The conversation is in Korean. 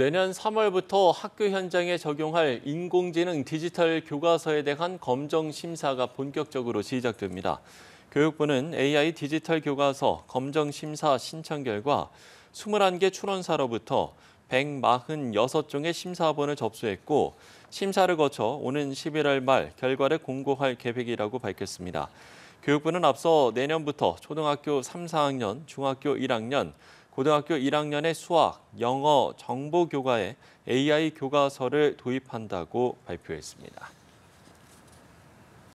내년 3월부터 학교 현장에 적용할 인공지능 디지털 교과서에 대한 검정 심사가 본격적으로 시작됩니다. 교육부는 AI 디지털 교과서 검정 심사 신청 결과 21개 출원사로부터 146종의 심사본을 접수했고 심사를 거쳐 오는 11월 말 결과를 공고할 계획이라고 밝혔습니다. 교육부는 앞서 내년부터 초등학교 3, 4학년, 중학교 1학년, 고등학교 1학년의 수학, 영어 정보 교과에 AI 교과서를 도입한다고 발표했습니다.